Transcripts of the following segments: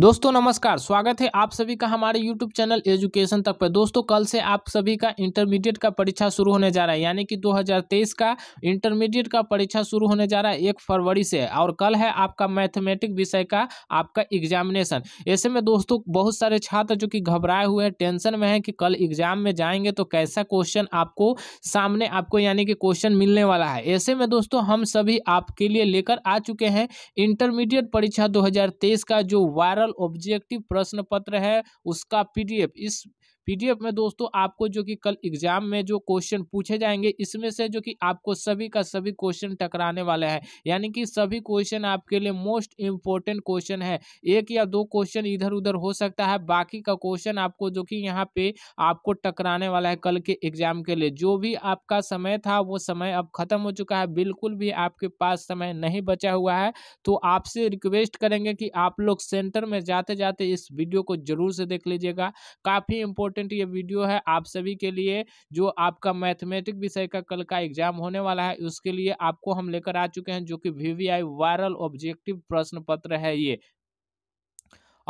दोस्तों नमस्कार स्वागत है आप सभी का हमारे YouTube चैनल एजुकेशन तक पर दोस्तों कल से आप सभी का इंटरमीडिएट का परीक्षा शुरू होने जा रहा है यानी कि 2023 का इंटरमीडिएट का परीक्षा शुरू होने जा रहा है एक फरवरी से और कल है आपका मैथमेटिक विषय का आपका एग्जामिनेशन ऐसे में दोस्तों बहुत सारे छात्र जो कि घबराए हुए हैं टेंशन में है कि कल एग्जाम में जाएंगे तो कैसा क्वेश्चन आपको सामने आपको यानी कि क्वेश्चन मिलने वाला है ऐसे में दोस्तों हम सभी आपके लिए लेकर आ चुके हैं इंटरमीडिएट परीक्षा दो का जो वायरल जनरल ऑब्जेक्टिव प्रश्न पत्र है उसका पीडीएफ इस पीडीएफ में दोस्तों आपको जो कि कल एग्जाम में जो क्वेश्चन पूछे जाएंगे इसमें से जो कि आपको सभी का सभी क्वेश्चन टकराने वाला है यानी कि सभी क्वेश्चन आपके लिए मोस्ट इंपॉर्टेंट क्वेश्चन है एक या दो क्वेश्चन इधर उधर हो सकता है बाकी का क्वेश्चन आपको जो कि यहाँ पे आपको टकराने वाला है कल के एग्जाम के लिए जो भी आपका समय था वो समय अब खत्म हो चुका है बिल्कुल भी आपके पास समय नहीं बचा हुआ है तो आपसे रिक्वेस्ट करेंगे कि आप लोग सेंटर में जाते जाते इस वीडियो को जरूर से देख लीजिएगा काफ़ी इंपॉर्टेंट इम्पोर्टेंट ये वीडियो है आप सभी के लिए जो आपका मैथमेटिक विषय का कल का एग्जाम होने वाला है उसके लिए आपको हम लेकर आ चुके हैं जो कि वी वायरल ऑब्जेक्टिव प्रश्न पत्र है ये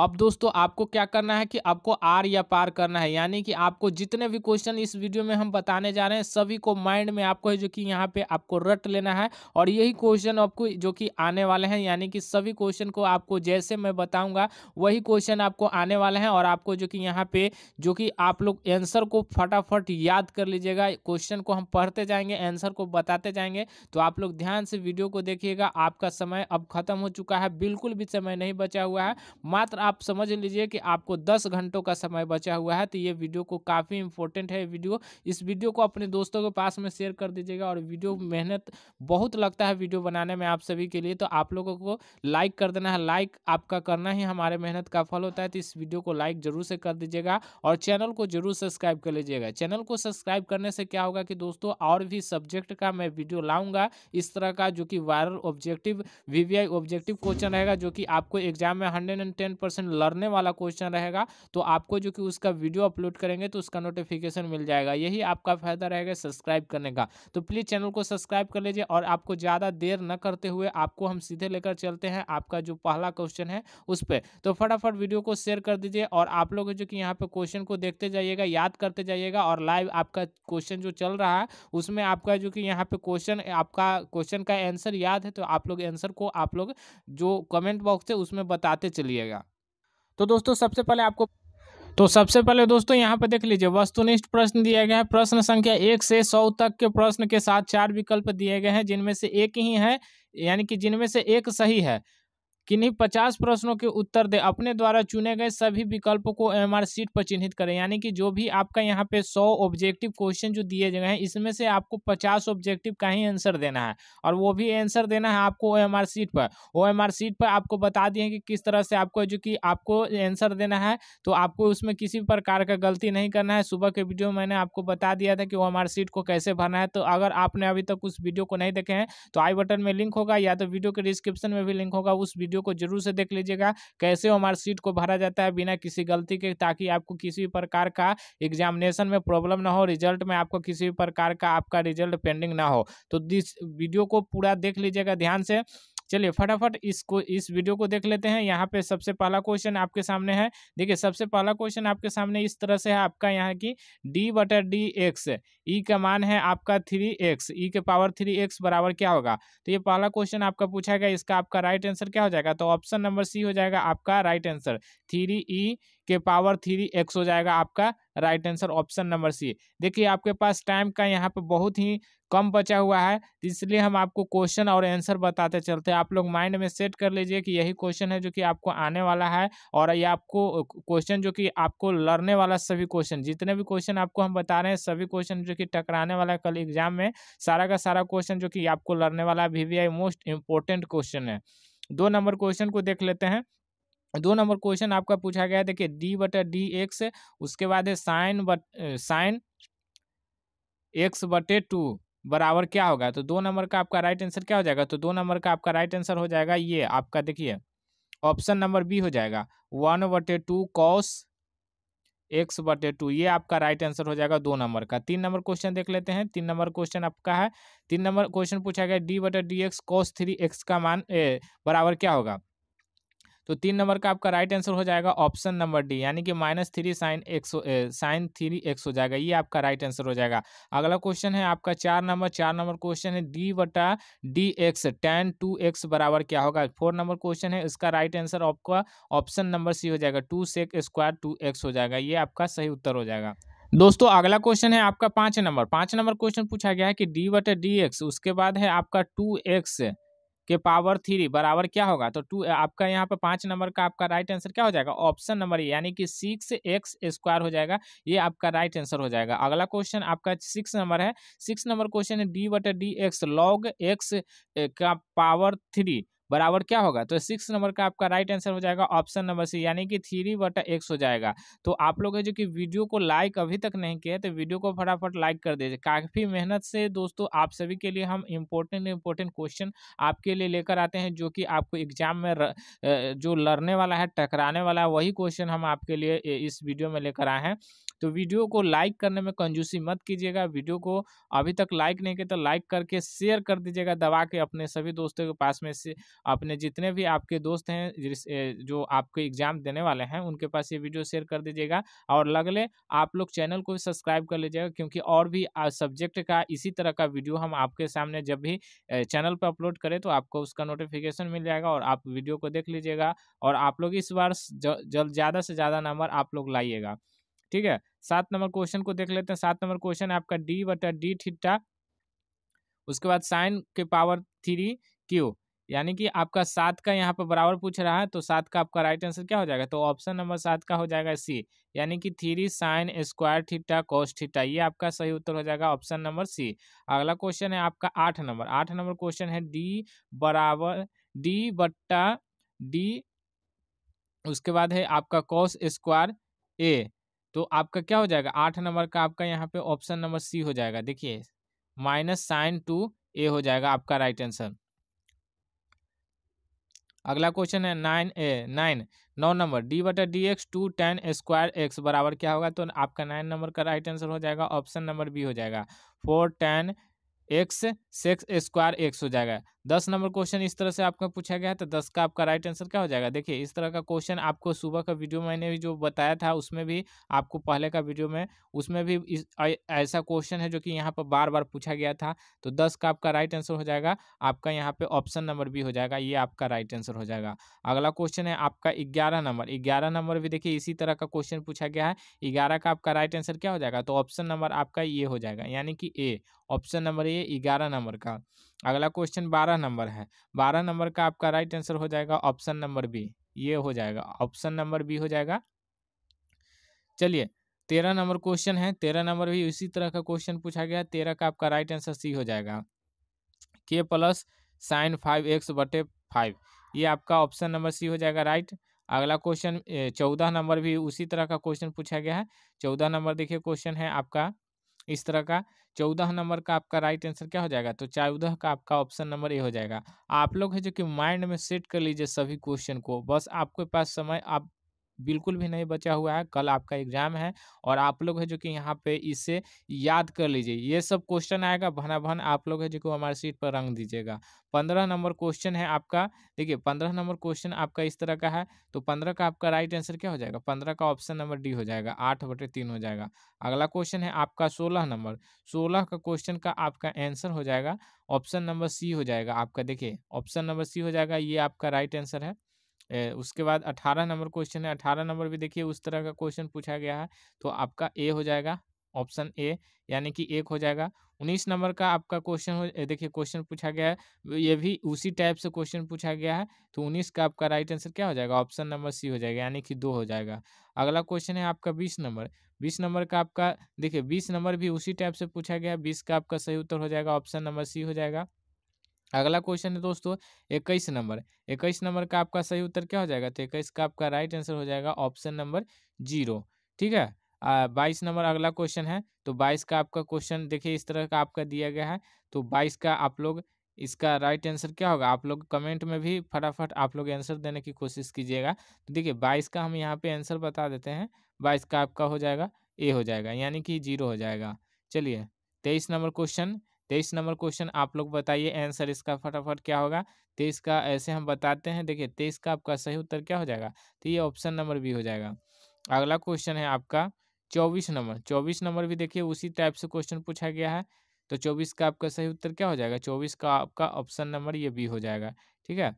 अब दोस्तों आपको क्या करना है कि आपको आर या पार करना है यानी कि आपको जितने भी क्वेश्चन इस वीडियो में हम बताने जा रहे हैं सभी को माइंड में आपको है जो कि यहाँ पे आपको रट लेना है और यही क्वेश्चन आपको जो कि आने वाले हैं यानी कि सभी क्वेश्चन को आपको जैसे मैं बताऊँगा वही क्वेश्चन आपको आने वाले हैं और आपको जो कि यहाँ पे जो कि आप लोग एंसर को फटाफट याद कर लीजिएगा क्वेश्चन को हम पढ़ते जाएंगे आंसर को बताते जाएंगे तो आप लोग ध्यान से वीडियो को देखिएगा आपका समय अब खत्म हो चुका है बिल्कुल भी समय नहीं बचा हुआ है मात्र आप समझ लीजिए कि आपको दस घंटों का समय बचा हुआ है तो ये वीडियो को काफ़ी इंपॉर्टेंट है वीडियो इस वीडियो को अपने दोस्तों के पास में शेयर कर दीजिएगा और वीडियो मेहनत बहुत लगता है वीडियो बनाने में आप सभी के लिए तो आप लोगों को लाइक कर देना है लाइक आपका करना ही हमारे मेहनत का फल होता है तो इस वीडियो को लाइक जरूर से कर दीजिएगा और चैनल को जरूर सब्सक्राइब कर लीजिएगा चैनल को सब्सक्राइब करने से क्या होगा कि दोस्तों और भी सब्जेक्ट का मैं वीडियो लाऊंगा इस तरह का जो कि viral objective VVI objective question रहेगा जो कि आपको एग्जाम में hundred and ten percent percent लड़ने वाला क्वेश्चन रहेगा तो आपको जो कि उसका वीडियो अपलोड करेंगे तो उसका नोटिफिकेशन मिल जाएगा यही आपका फायदा रहेगा सब्सक्राइब करने का तो प्लीज़ चैनल को सब्सक्राइब कर लीजिए और आपको ज़्यादा देर न करते हुए आपको हम सीधे लेकर चलते हैं आपका जो पहला क्वेश्चन है उस पर तो फटाफट वीडियो को शेयर कर दीजिए और आप लोग जो कि यहाँ पे क्वेश्चन को देखते जाइएगा याद करते जाइएगा और लाइव आपका क्वेश्चन जो चल रहा है उसमें आपका जो कि यहाँ पे क्वेश्चन आपका क्वेश्चन का आंसर याद है तो आप लोग आंसर को आप लोग जो कमेंट बॉक्स है उसमें बताते चलिएगा तो दोस्तों सबसे पहले आपको तो सबसे पहले दोस्तों यहाँ पर देख लीजिए वस्तुनिष्ठ प्रश्न दिया गया है प्रश्न संख्या एक से सौ तक के प्रश्न के साथ चार विकल्प दिए गए हैं जिनमें से एक ही है यानी कि जिनमें से एक सही है किन्हीं पचास प्रश्नों के उत्तर दें अपने द्वारा चुने गए सभी विकल्पों को एम आर सीट पर चिन्हित करें यानी कि जो भी आपका यहाँ पे सौ ऑब्जेक्टिव क्वेश्चन जो दिए गए हैं इसमें से आपको पचास ऑब्जेक्टिव का ही आंसर देना है और वो भी आंसर देना है आपको ओ एम आर सीट पर ओ एम आर सीट पर आपको बता दिए कि किस तरह से आपको जो कि आपको आंसर देना है तो आपको उसमें किसी प्रकार का गलती नहीं करना है सुबह के वीडियो मैंने आपको बता दिया था कि ओ एम आर सीट को कैसे भरना है तो अगर आपने अभी तक उस वीडियो को नहीं देखे हैं तो आई बटन में लिंक होगा या तो वीडियो के डिस्क्रिप्शन में भी लिंक होगा उस वीडियो वीडियो को जरूर से देख लीजिएगा कैसे हमारे सीट को भरा जाता है बिना किसी गलती के ताकि आपको किसी भी प्रकार का एग्जामिनेशन में प्रॉब्लम ना हो रिजल्ट में आपको किसी भी प्रकार का आपका रिजल्ट पेंडिंग ना हो तो दिस वीडियो को पूरा देख लीजिएगा ध्यान से चलिए फटाफट इसको इस वीडियो को देख लेते हैं यहाँ पे सबसे पहला क्वेश्चन आपके सामने है देखिए सबसे पहला क्वेश्चन आपके सामने इस तरह से है आपका यहाँ की डी बटर डी एक्स ई का मान है आपका थ्री एक्स ई के पावर थ्री एक्स बराबर क्या होगा तो ये पहला क्वेश्चन आपका पूछा गया इसका आपका राइट आंसर क्या हो जाएगा तो ऑप्शन नंबर सी हो जाएगा आपका राइट आंसर थ्री ई के पावर थ्री एक्स हो जाएगा आपका right answer option number C देखिए आपके पास टाइम का यहाँ पर बहुत ही कम बचा हुआ है इसलिए हम आपको क्वेश्चन और आंसर बताते चलते आप लोग माइंड में सेट कर लीजिए कि यही क्वेश्चन है जो कि आपको आने वाला है और ये आपको क्वेश्चन जो कि आपको लड़ने वाला सभी क्वेश्चन जितने भी क्वेश्चन आपको हम बता रहे हैं सभी क्वेश्चन जो कि टकराने वाला है कल एग्जाम में सारा का सारा क्वेश्चन जो कि आपको लड़ने वाला है वी मोस्ट इंपॉर्टेंट क्वेश्चन है दो नंबर क्वेश्चन को देख लेते हैं दो नंबर क्वेश्चन आपका पूछा गया है देखिए डी बटर डी एक्स उसके बाद है साइन बट साइन एक्स बटे टू बराबर क्या होगा तो दो नंबर का आपका राइट आंसर क्या हो जाएगा तो दो नंबर का आपका राइट आंसर हो जाएगा ये आपका देखिए ऑप्शन नंबर बी हो जाएगा वन बटे टू कॉस एक्स बटे टू ये आपका राइट आंसर हो जाएगा दो नंबर का तीन नंबर क्वेश्चन देख लेते हैं तीन नंबर क्वेश्चन आपका है तीन नंबर क्वेश्चन पूछा गया डी बटे D X cos three X का मान ए, बराबर क्या होगा तो तीन नंबर का आपका राइट आंसर हो जाएगा ऑप्शन नंबर डी यानी कि minus three sine X sine three X हो जाएगा ये आपका राइट आंसर हो जाएगा अगला क्वेश्चन है आपका चार नंबर चार नंबर क्वेश्चन है डी बटा D X tan two X बराबर क्या होगा फोर नंबर क्वेश्चन है इसका राइट आंसर आपका ऑप्शन नंबर सी हो जाएगा two sec square two X हो जाएगा ये आपका सही उत्तर हो जाएगा दोस्तों अगला क्वेश्चन है आपका पाँच नंबर पाँच नंबर क्वेश्चन पूछा गया है कि डी बटा डी एक्स उसके बाद है आपका टू एक्स के पावर थ्री बराबर क्या होगा तो टू आपका यहाँ पर पाँच नंबर का आपका राइट आंसर क्या हो जाएगा ऑप्शन नंबर यानी कि सिक्स एक्स स्क्वायर हो जाएगा ये आपका राइट आंसर हो जाएगा अगला क्वेश्चन आपका सिक्स नंबर है सिक्स नंबर क्वेश्चन है डी वटर डी एक्स लॉग एक्स का पावर थ्री बराबर क्या होगा तो सिक्स नंबर का आपका राइट आंसर हो जाएगा ऑप्शन नंबर सी यानी कि थ्री बट एक्स हो जाएगा तो आप लोग जो कि वीडियो को लाइक अभी तक नहीं किया तो वीडियो को फटाफट लाइक कर दीजिए काफ़ी मेहनत से दोस्तों आप सभी के लिए हम इम्पोर्टेंट इम्पोर्टेंट क्वेश्चन आपके लिए लेकर आते हैं जो कि आपको एग्जाम में र, जो लड़ने वाला है टकराने वाला है वही क्वेश्चन हम आपके लिए इस वीडियो में लेकर आए हैं तो वीडियो को लाइक करने में कंजूसी मत कीजिएगा वीडियो को अभी तक लाइक नहीं किया तो लाइक करके शेयर कर दीजिएगा दबा के अपने सभी दोस्तों के पास में से अपने जितने भी आपके दोस्त हैं जो आपके एग्जाम देने वाले हैं उनके पास ये वीडियो शेयर कर दीजिएगा और लगले आप लोग चैनल को भी सब्सक्राइब कर लीजिएगा क्योंकि और भी सब्जेक्ट का इसी तरह का वीडियो हम आपके सामने जब भी चैनल पर अपलोड करें तो आपको उसका नोटिफिकेशन मिल जाएगा और आप वीडियो को देख लीजिएगा और आप लोग इस बार जल्द ज़्यादा से ज़्यादा नंबर आप लोग लाइएगा ठीक है सात नंबर क्वेश्चन को देख लेते हैं सात नंबर क्वेश्चन आपका डी बटा डी थीटा उसके बाद साइन के पावर थ्री क्यू यानी कि आपका सात का यहाँ पर बराबर पूछ रहा है तो सात का आपका राइट आंसर क्या हो जाएगा तो ऑप्शन नंबर सात का हो जाएगा सी यानी कि three sine square theta cos theta ये आपका सही उत्तर हो जाएगा ऑप्शन नंबर सी अगला क्वेश्चन है आपका आठ नंबर आठ नंबर क्वेश्चन है डी बराबर डी बट्टा डी उसके बाद है आपका कॉस स्क्वायर ए तो आपका क्या हो जाएगा आठ नंबर का आपका यहाँ पे ऑप्शन नंबर सी हो जाएगा देखिए माइनस साइन टू ए हो जाएगा आपका राइट आंसर अगला क्वेश्चन है नाइन ए नाइन नौ नंबर डी बटर D X two tan square X बराबर क्या होगा तो आपका नाइन नंबर का राइट आंसर हो जाएगा ऑप्शन नंबर बी हो जाएगा four tan X sec square X हो जाएगा दस नंबर क्वेश्चन इस तरह से आपका पूछा गया है तो दस का आपका राइट आंसर क्या हो जाएगा देखिए इस तरह का क्वेश्चन आपको सुबह का वीडियो मैंने भी जो बताया था उसमें भी आपको पहले का वीडियो में उसमें भी इस, ऐसा क्वेश्चन है जो कि यहाँ पर बार बार पूछा गया था तो दस का आपका राइट आंसर हो जाएगा आपका यहाँ पे ऑप्शन नंबर भी हो जाएगा ये आपका राइट आंसर हो जाएगा अगला क्वेश्चन है आपका ग्यारह नंबर ग्यारह नंबर भी देखिए इसी तरह का क्वेश्चन पूछा गया है ग्यारह का आपका राइट आंसर क्या हो जाएगा तो ऑप्शन नंबर आपका ये हो जाएगा यानी कि ए ऑप्शन नंबर ये ग्यारह नंबर का अगला क्वेश्चन बारह नंबर है बारह नंबर का आपका राइट आंसर हो जाएगा ऑप्शन नंबर बी ये हो जाएगा ऑप्शन नंबर बी हो जाएगा चलिए तेरह नंबर क्वेश्चन है तेरह नंबर भी इसी तरह का क्वेश्चन पूछा गया तेरह का आपका राइट आंसर सी हो जाएगा के प्लस साइन फाइव एक्स बटे फाइव ये आपका ऑप्शन नंबर सी हो जाएगा राइट अगला क्वेश्चन चौदह नंबर भी उसी तरह का क्वेश्चन पूछा गया है चौदह नंबर देखिए क्वेश्चन है आपका इस तरह का चौदह नंबर का आपका राइट आंसर क्या हो जाएगा तो चौदह का आपका ऑप्शन नंबर ए हो जाएगा आप लोग है जो कि माइंड में सेट कर लीजिए सभी क्वेश्चन को बस आपके पास समय आप बिल्कुल भी नहीं बचा हुआ है कल आपका एग्जाम है और आप लोग है जो कि यहाँ पे इसे याद कर लीजिए ये सब क्वेश्चन आएगा भना भन आप लोग है जो कि हमारे सीट पर रंग दीजिएगा पंद्रह नंबर क्वेश्चन है आपका देखिए पंद्रह नंबर क्वेश्चन आपका इस तरह का है तो पंद्रह का आपका राइट आंसर क्या हो जाएगा पंद्रह का ऑप्शन नंबर डी हो जाएगा आठ बटे तीन हो जाएगा अगला क्वेश्चन है आपका सोलह नंबर सोलह का क्वेश्चन का आपका आंसर हो जाएगा ऑप्शन नंबर सी हो जाएगा आपका देखिए ऑप्शन नंबर सी हो जाएगा ये आपका राइट आंसर है उसके बाद अठारह नंबर क्वेश्चन है अठारह नंबर भी देखिए उस तरह का क्वेश्चन पूछा गया है तो आपका ए हो जाएगा ऑप्शन ए यानी कि एक हो जाएगा उन्नीस नंबर का आपका क्वेश्चन हो देखिए क्वेश्चन पूछा गया है ये भी उसी टाइप से क्वेश्चन पूछा गया है तो उन्नीस का आपका राइट आंसर क्या हो जाएगा ऑप्शन नंबर सी हो जाएगा यानी कि दो हो जाएगा अगला क्वेश्चन है आपका बीस नंबर बीस नंबर का आपका देखिए बीस नंबर भी उसी टाइप से पूछा गया है बीस का आपका सही उत्तर हो जाएगा ऑप्शन नंबर सी हो जाएगा अगला क्वेश्चन है दोस्तों इक्कीस नंबर इक्कीस नंबर का आपका सही उत्तर क्या हो जाएगा तो इक्कीस का आपका राइट आंसर हो जाएगा ऑप्शन नंबर जीरो ठीक है बाईस नंबर अगला क्वेश्चन है तो बाईस का आपका क्वेश्चन देखिए इस तरह का आपका दिया गया है तो बाईस का आप लोग इसका राइट आंसर क्या होगा आप लोग कमेंट में भी फटाफट आप लोग आंसर देने की कोशिश कीजिएगा तो देखिए बाईस का हम यहाँ पे आंसर बता देते हैं बाईस का आपका हो जाएगा ए हो जाएगा यानी कि जीरो हो जाएगा चलिए तेईस नंबर क्वेश्चन तेईस नंबर क्वेश्चन आप लोग बताइए आंसर इसका फटाफट क्या होगा तेईस का ऐसे हम बताते हैं देखिए तेईस का आपका सही उत्तर क्या हो जाएगा तो ये ऑप्शन नंबर बी हो जाएगा अगला क्वेश्चन है आपका चौबीस नंबर चौबीस नंबर भी देखिए उसी टाइप से क्वेश्चन पूछा गया है तो चौबीस का आपका सही उत्तर क्या हो जाएगा चौबीस का आपका ऑप्शन नंबर ये बी हो जाएगा ठीक है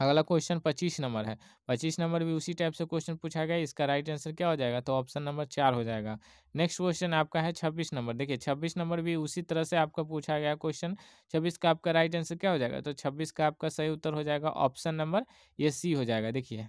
अगला क्वेश्चन पच्चीस नंबर है पच्चीस नंबर भी उसी टाइप से क्वेश्चन पूछा गया इसका राइट आंसर क्या हो जाएगा तो ऑप्शन नंबर चार हो जाएगा नेक्स्ट क्वेश्चन आपका है छब्बीस नंबर देखिए छब्बीस नंबर भी उसी तरह से आपका पूछा गया क्वेश्चन छब्बीस का आपका राइट आंसर क्या हो जाएगा तो छब्बीस का आपका सही उत्तर हो जाएगा ऑप्शन नंबर ये सी हो जाएगा देखिए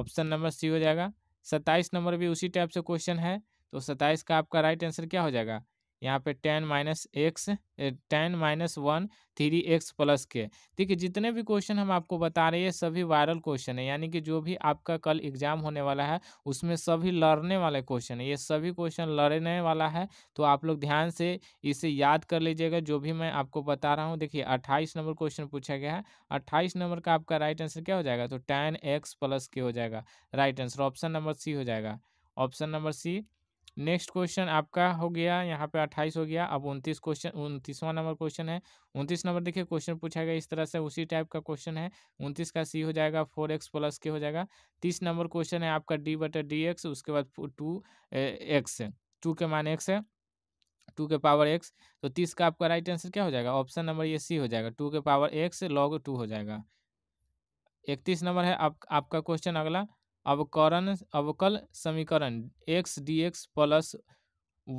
ऑप्शन नंबर सी हो जाएगा सत्ताईस नंबर भी उसी टाइप से क्वेश्चन है तो सत्ताईस का आपका राइट आंसर क्या हो जाएगा यहाँ पे tan minus X tan minus one three X plus K ठीक है जितने भी क्वेश्चन हम आपको बता रहे हैं सभी वायरल क्वेश्चन है यानी कि जो भी आपका कल एग्जाम होने वाला है उसमें सभी लड़ने वाले क्वेश्चन है ये सभी क्वेश्चन लड़ने वाला है तो आप लोग ध्यान से इसे याद कर लीजिएगा जो भी मैं आपको बता रहा हूँ देखिए अट्ठाईस नंबर क्वेश्चन पूछा गया है अट्ठाईस नंबर का आपका राइट आंसर क्या हो जाएगा तो टेन एक्स प्लस के हो जाएगा right answer option number C हो जाएगा option number C next question आपका हो गया यहाँ पे अट्ठाईस हो गया अब उनतीस क्वेश्चन उनतीसवां नंबर क्वेश्चन है उनतीस नंबर देखिए क्वेश्चन पूछा गया इस तरह से उसी टाइप का क्वेश्चन है उनतीस का सी हो जाएगा फोर एक्स प्लस के हो जाएगा तीस नंबर क्वेश्चन है आपका डी बटर डी एक्स उसके बाद टू एक्स टू के मान एक्स है टू के पावर एक्स तो तीस का आपका राइट आंसर क्या हो जाएगा ऑप्शन नंबर ये सी हो जाएगा टू के पावर एक्स लॉग टू हो जाएगा इकतीस नंबर है आप, आपका क्वेश्चन अगला अवकरण अवकल समीकरण X D x plus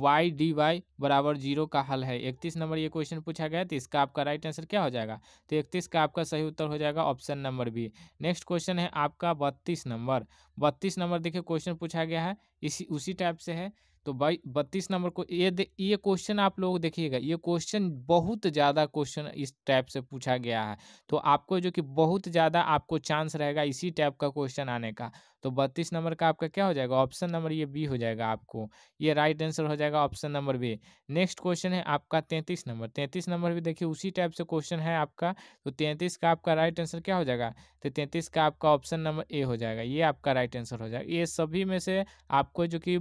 Y D Y बराबर जीरो का हल है इकतीस नंबर ये क्वेश्चन पूछा गया तो इसका आपका राइट आंसर क्या हो जाएगा तो इकतीस का आपका सही उत्तर हो जाएगा option number B next question है आपका बत्तीस नंबर बत्तीस नंबर देखिए क्वेश्चन पूछा गया है इसी उसी टाइप से है तो भाई बत्तीस नंबर को ये ये क्वेश्चन आप लोग देखिएगा ये क्वेश्चन बहुत ज़्यादा क्वेश्चन इस टाइप से पूछा गया है तो आपको जो कि बहुत ज़्यादा आपको चांस रहेगा इसी टाइप का क्वेश्चन आने का तो बत्तीस नंबर का आपका क्या हो जाएगा ऑप्शन नंबर ये बी हो जाएगा आपको ये राइट आंसर हो जाएगा option number B next question है आपका तैंतीस नंबर तैंतीस नंबर भी देखिए उसी टाइप से क्वेश्चन है आपका तो तैंतीस का आपका राइट आंसर क्या हो जाएगा तो तैंतीस का आपका ऑप्शन नंबर ए हो जाएगा ये आपका राइट आंसर हो जाएगा ये सभी में से आपको जो कि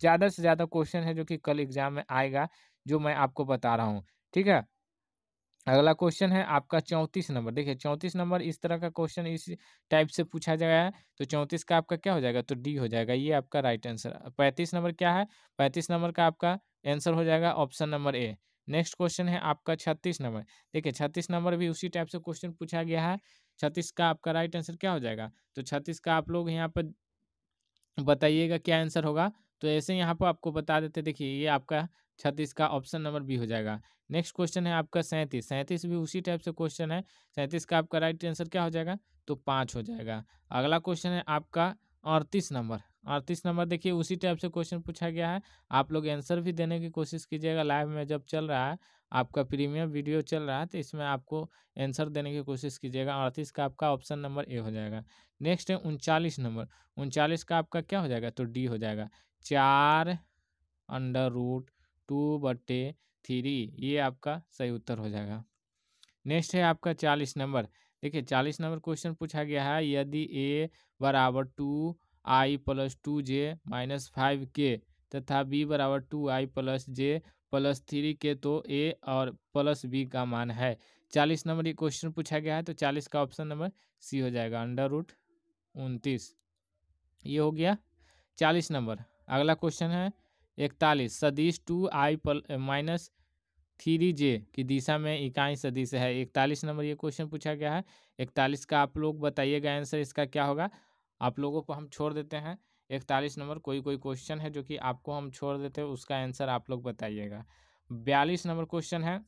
ज़्यादा से ज़्यादा क्वेश्चन है जो कि कल एग्जाम में आएगा जो मैं आपको बता रहा हूँ ठीक है अगला क्वेश्चन है आपका चौंतीस नंबर देखिए चौंतीस नंबर इस तरह का क्वेश्चन इस टाइप से पूछा जाएगा तो चौंतीस का आपका क्या हो जाएगा तो डी हो जाएगा ये आपका राइट आंसर पैंतीस नंबर क्या है पैंतीस नंबर का आपका आंसर हो जाएगा option number A next question है आपका छत्तीस नंबर देखिए छत्तीस नंबर भी उसी टाइप से क्वेश्चन पूछा गया है छत्तीस का आपका राइट आंसर क्या हो जाएगा तो छत्तीस का आप लोग यहाँ पर बताइएगा क्या आंसर होगा तो ऐसे यहाँ पर आपको बता देते देखिए ये आपका छत्तीस का ऑप्शन नंबर बी हो जाएगा नेक्स्ट क्वेश्चन है आपका सैंतीस सैंतीस भी उसी टाइप से क्वेश्चन है सैंतीस का आपका राइट आंसर क्या हो जाएगा तो पाँच हो जाएगा अगला क्वेश्चन है आपका अड़तीस नंबर अड़तीस नंबर देखिए उसी टाइप से क्वेश्चन पूछा गया है आप लोग आंसर भी देने की कोशिश कीजिएगा लाइव में जब चल रहा है आपका प्रीमियम वीडियो चल रहा है तो इसमें आपको आंसर देने की कोशिश कीजिएगा अड़तीस का आपका ऑप्शन नंबर ए हो जाएगा नेक्स्ट है उनचालीस नंबर उनचालीस का आपका क्या हो जाएगा तो डी हो जाएगा चार अंडर रूट टू बटे थ्री ये आपका सही उत्तर हो जाएगा नेक्स्ट है आपका चालीस नंबर देखिए चालीस नंबर क्वेश्चन पूछा गया है यदि ए बराबर two i plus two j minus five k तथा बी बराबर two i plus j plus three k तो ए और प्लस बी का मान है चालीस नंबर ये क्वेश्चन पूछा गया है तो चालीस का ऑप्शन नंबर सी हो जाएगा अंडर रूट उनतीस ये हो गया चालीस नंबर अगला क्वेश्चन है इकतालीस सदीश टू आई पल माइनस थ्री जे की दिशा में इकाई सदीश है इकतालीस नंबर ये क्वेश्चन पूछा गया है इकतालीस का आप लोग बताइएगा आंसर इसका क्या होगा आप लोगों को हम छोड़ देते हैं इकतालीस नंबर कोई कोई क्वेश्चन है जो कि आपको हम छोड़ देते हैं उसका आंसर आप लोग बताइएगा बयालीस नंबर क्वेश्चन है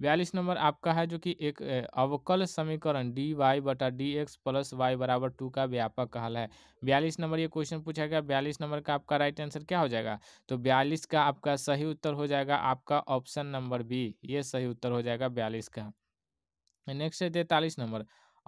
बयालीस नंबर आपका है जो कि एक अवकल समीकरण डी वाई बटा डी एक्स प्लस वाई बराबर टू का व्यापक कहल है बयालीस नंबर ये क्वेश्चन पूछा गया बयालीस नंबर का आपका राइट आंसर क्या हो जाएगा तो बयालीस का आपका सही उत्तर हो जाएगा आपका ऑप्शन नंबर बी ये सही उत्तर हो जाएगा बयालीस का नेक्स्ट है तैतालीस नंबर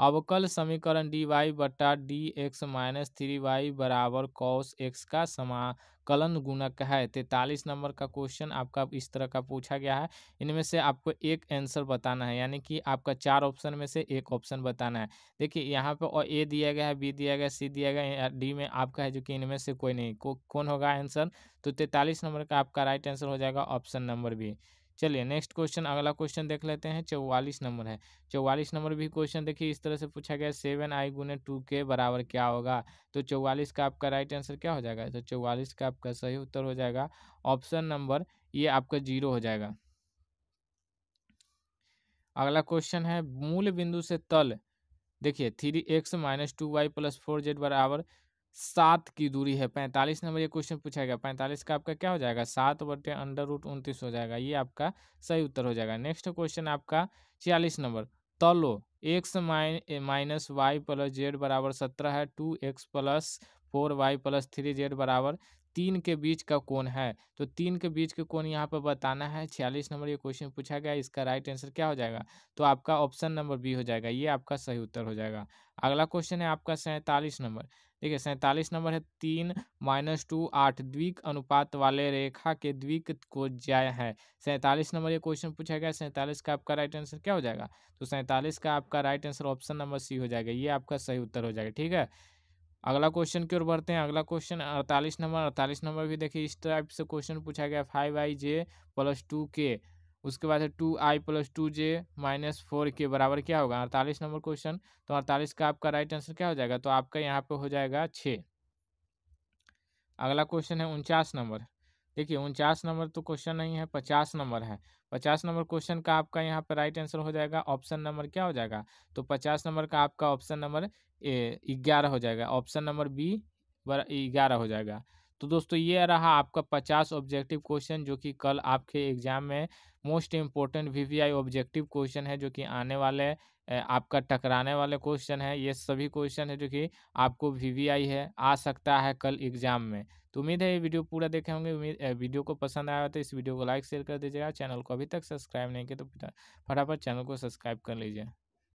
अवकल समीकरण डी वाई बटा D x minus three y बराबर कॉस एक्स का समाकलन गुणक है तैतालीस नंबर का क्वेश्चन आपका इस तरह का पूछा गया है इनमें से आपको एक आंसर बताना है यानी कि आपका चार ऑप्शन में से एक ऑप्शन बताना है देखिए यहाँ पे और ए दिया गया है बी दिया गया सी दिया गया डी में आपका है जो कि इनमें से कोई नहीं को, कौन होगा आंसर तो तैतालीस नंबर का आपका राइट आंसर हो जाएगा ऑप्शन नंबर बी चलिए नेक्स्ट क्वेश्चन अगला क्वेश्चन देख लेते हैं चौवालीस नंबर है चौवालीस नंबर भी क्वेश्चन देखिए इस तरह से पूछा गया सेवन आई गुने टू के बराबर क्या होगा तो चौवालीस का आपका राइट आंसर क्या हो जाएगा तो चौवालीस का आपका सही उत्तर हो जाएगा ऑप्शन नंबर ये आपका जीरो हो जाएगा अगला क्वेश्चन है मूल बिंदु से तल देखिए three x minus two y plus four z बराबर सात की दूरी है पैंतालीस नंबर ये क्वेश्चन पूछा गया पैंतालीस का आपका क्या हो जाएगा सात बटे अंडर रूट उनतीस हो जाएगा ये आपका सही उत्तर हो जाएगा नेक्स्ट क्वेश्चन आपका छियालीस नंबर तलो एक्स माइन माइनस वाई प्लस जेड बराबर सत्रह है two x plus four y plus three z बराबर तीन के बीच का कोण है तो तीन के बीच के कोण यहाँ पर बताना है छियालीस नंबर ये क्वेश्चन पूछा गया इसका राइट आंसर क्या हो जाएगा तो आपका ऑप्शन नंबर बी हो जाएगा ये आपका सही उत्तर हो जाएगा अगला क्वेश्चन है आपका सैंतालीस नंबर देखिए सैंतालीस नंबर है तीन माइनस टू आठ द्विक अनुपात वाले रेखा के द्विक को जय है सैंतालीस नंबर ये क्वेश्चन पूछा गया सैंतालीस का आपका राइट आंसर क्या हो जाएगा तो सैंतालीस का आपका right answer option number C हो जाएगा ये आपका सही उत्तर हो जाएगा ठीक है अगला क्वेश्चन की ओर बढ़ते हैं अगला क्वेश्चन अड़तालीस नंबर अड़तालीस नंबर भी देखिए इस टाइप से क्वेश्चन पूछा गया five i j plus two k उसके बाद है two i plus two j minus four k बराबर क्या होगा अड़तालीस नंबर क्वेश्चन तो अड़तालीस का आपका राइट आंसर क्या हो जाएगा तो आपका यहाँ पे हो जाएगा छः अगला क्वेश्चन है उनचास नंबर देखिए उनचास नंबर तो क्वेश्चन नहीं है पचास नंबर है पचास नंबर क्वेश्चन का आपका यहाँ पर राइट आंसर हो जाएगा ऑप्शन नंबर क्या हो जाएगा तो पचास नंबर का आपका ऑप्शन नंबर ग्यारह हो जाएगा ऑप्शन नंबर बी ग्यारह हो जाएगा तो दोस्तों ये रहा आपका पचास ऑब्जेक्टिव क्वेश्चन जो कि कल आपके एग्जाम में मोस्ट इम्पोर्टेंट वी ऑब्जेक्टिव क्वेश्चन है जो कि आने वाले आपका टकराने वाले क्वेश्चन है ये सभी क्वेश्चन है जो कि आपको वी है आ सकता है कल एग्जाम में तो उम्मीद है ये वीडियो पूरा देखे होंगे उम्मीद वीडियो को पसंद आया तो इस वीडियो को लाइक शेयर कर दीजिएगा चैनल को अभी तक सब्सक्राइब नहीं किया तो फटाफट चैनल को सब्सक्राइब कर लीजिए